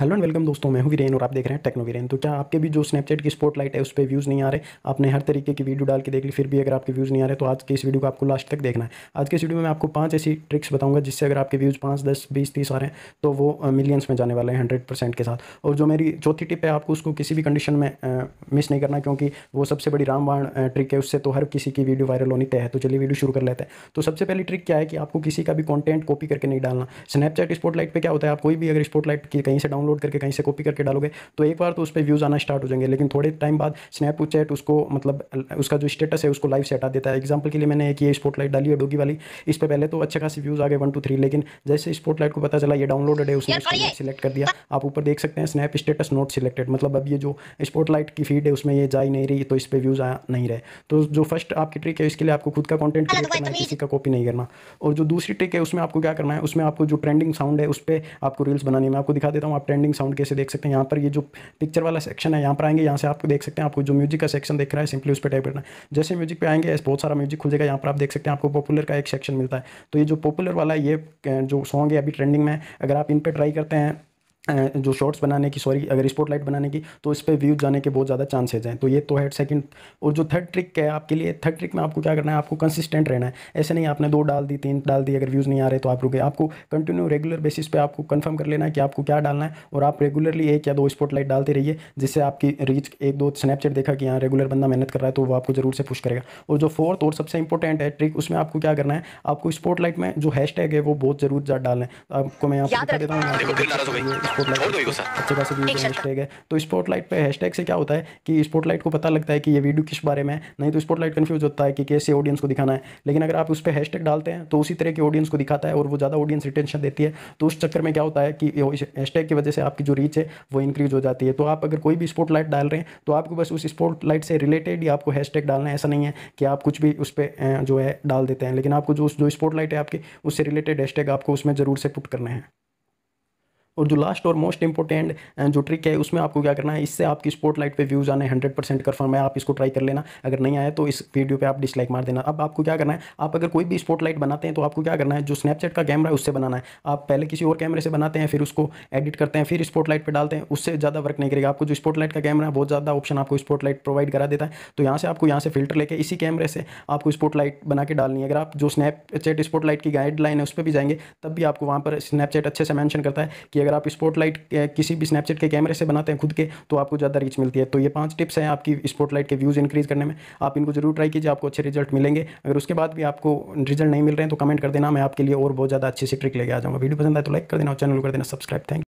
hello and welcome दोस्तों मैं हूं वीरेन और आप देख रहे हैं टेक्नो वीरेन तो क्या आपके भी जो स्नैपचैट की स्पॉटलाइट है उस पर व्यूज़ नहीं आ रहे आपने हर तरीके की वीडियो डाल के देख ली फिर भी अगर आपके व्यूज़ नहीं आ रहे तो आज की इस वीडियो को आपको लास्ट तक देखना है आज के इस वीडियो में मैं आपको पांच ऐसी ट्रिक्स बताऊंगा जिससे अगर आपके व्यूज़ पाँच दस बीस तीस आ रहे हैं तो वो मिलियंस में जाने वाले हैं हंड्रेड के साथ और जो मेरी चौथी टिप है आपको उसको किसी भी कंडीशन में मिस नहीं करना क्योंकि वो सबसे बड़ी रामबाण ट्रिक है उससे तो हर किसी की वीडियो वायरल होनी तय है तो चलिए वीडियो शुरू कर लेते हैं तो सबसे पहली ट्रिक क्या है कि आपको किसी का भी कॉन्टेंट कॉपी करके नहीं डालना स्नैपचैट स्पॉटलाइट पर क्या होता है आप कोई भी अगर स्पॉटलाइट कहीं से डाउन डाउनलोड करके कहीं से कॉपी करके डालोगे तो एक बार तो उस पर व्यूज़ आना स्टार्ट हो जाएंगे लेकिन थोड़े टाइम बाद स्नैप चैट उसको मतलब उसका जो स्टेटस है उसको लाइव से हटा देता है एग्जाम्पल के लिए मैंने एक ये स्पॉटलाइट डाली है डोगी वाली इस पर पहले तो अच्छे खासी व्यूज़ आ गए वन टू थ्री लेकिन जैसे स्पॉटलाइट को पता चला ये डाउनलोडेड है उसने सिलेक्ट कर दिया आप ऊपर देख सकते हैं स्नैप स्टेटस नॉट सिलेक्टेड मतलब अब ये जो स्पॉटलाइट की फीड है उसमें ये जा ही नहीं रही तो इस पर व्यूज़ आ नहीं रहे तो जो फर्स्ट आपकी ट्रिक है इसके लिए आपको खुद का कॉन्टेंट क्रिएट तो करना है किसी का कॉपी नहीं करना और जो दूसरी ट्रिक है उसमें आपको क्या करना है उसमें आपको जो ट्रेंडिंग साउंड है उस पर आपको रील्स बनानी मैं आपको दिखा देता हूँ आप ट्रेंडिंग साउंड कैसे देख सकते हैं यहाँ पर ये जो पिक्चर वाला सेक्शन है यहाँ पर आएंगे यहाँ से आपको देख सकते हैं आपको जो म्यूजिक का सेक्शन देख रहा है सिंपली उस पर टाइप करना जैसे म्यूजिक पे आएंगे बहुत सारा म्यूजिक खुल जाएगा यहाँ पर आप देख सकते हैं आपको पॉपुलर का एक सेक्शन मिलता है तो ये जो पॉपुलर वाला ये जो सॉन्ग है अभी ट्रेंडिंग में अगर आप इन पर ट्राई करते हैं जो शॉर्ट्स बनाने की सॉरी अगर लाइट बनाने की तो इस पर व्यूज जाने के बहुत ज़्यादा चांसेज हैं तो ये तो है सेकंड और जो थर्ड ट्रिक है आपके लिए थर्ड ट्रिक में आपको क्या करना है आपको कंसिस्टेंट रहना है ऐसे नहीं आपने दो डाल दी तीन डाल दी अगर व्यूज़ नहीं आ रहे तो आप रुके आपको कंटिन्यू रेगुलर बेसिस पर आपको कन्फर्म कर लेना है कि आपको क्या डालना है और आप रेगुलरली एक या दो लाइट डालते रहिए जिससे आपकी रीच एक दो स्नैपचैट देखा कि हाँ रेगुलर बंदा मेहनत कर रहा है तो वो आपको जरूर से पुश करेगा और जो फोर्थ और सबसे इंपॉर्टेंट है ट्रिक उसमें आपको क्या करना है आपको लाइट में जो हैश है वो बहुत जरूर ज़्यादा डालना है आपको मैं यहाँ पर देता हूँ अच्छे खासे व्यूज हैशटैग है तो स्पॉटलाइट पे हैशटैग से क्या होता है कि स्पॉटलाइट को पता लगता है कि ये वीडियो किस बारे में है नहीं तो स्पॉटलाइट कन्फ्यूज होता है कि कैसे ऑडियंस को दिखाना है लेकिन अगर आप उस पर हैशटैग डालते हैं तो उसी तरह के ऑडियंस को दिखाता है और वो ज़्यादा ऑडियंस रिटेंशन देती है तो उस चक्कर में क्या होता है कि हैशटैग की वजह से आपकी जो रीच है वो इंक्रीज हो जाती है तो आप अगर कोई भी स्पॉटलाइट डाल रहे हैं तो आपको बस उस स्पॉटलाइट से रिलेटेड ही आपको हैशटैग डालना है ऐसा नहीं है कि आप कुछ भी उस पर जो है डाल देते हैं लेकिन आपको जो जो स्पॉटलाइट है आपकी उससे रिलेटेड हैशटैग आपको उसमें ज़रूर से पुट करने है और जो लास्ट और मोस्ट इंपॉर्टेंट जो ट्रिक है उसमें आपको क्या करना है इससे आपकी स्पॉटलाइट पे व्यूज़ आने हंड्रेड परसेंट कन्फर्म है आप इसको ट्राई कर लेना अगर नहीं आया तो इस वीडियो पे आप डिसलाइक मार देना अब आपको क्या करना है आप अगर कोई भी स्पॉटलाइट बनाते हैं तो आपको क्या करना है जो स्नैपचैट का कैमरा है उससे बनाना है आप पहले किसी और कैमरे से बनाते हैं फिर उसको एडिट करते हैं फिर स्पॉटलाइट पर डालते हैं उससे ज़्यादा वर्क नहीं करेगा आपको जो स्पॉटलाइट का कैमरा है बहुत ज़्यादा ऑप्शन आपको स्पॉटलाइट प्रोवाइड करा देता है तो यहाँ से आपको यहाँ से फिल्टर लेकर इसी कैमरे से आपको स्पॉटलाइट बना के डालनी है अगर आप जो स्नैपचैट स्पॉटलाइट की गाइडलाइन है उस पर भी जाएंगे तब भी आपको वहाँ पर स्नैपचैट अच्छे से मैंशन करता है कि अगर आप स्पॉटलाइट किसी भी स्नैपचैट के कैमरे से बनाते हैं खुद के तो आपको ज़्यादा रीच मिलती है तो ये पांच टिप्स हैं आपकी स्पॉटलाइट के व्यूज़ इंक्रीज़ करने में आप इनको जरूर ट्राई कीजिए आपको अच्छे रिजल्ट मिलेंगे अगर उसके बाद भी आपको रिजल्ट नहीं मिल रहे हैं तो कमेंट कर देना मैं आपके लिए और बहुत ज़्यादा अच्छी से ट्रिक लेके आ जाऊँगा वीडियो पसंद आए तो लाइक कर देना और चैनल कर देना सब्सक्राइब थैंक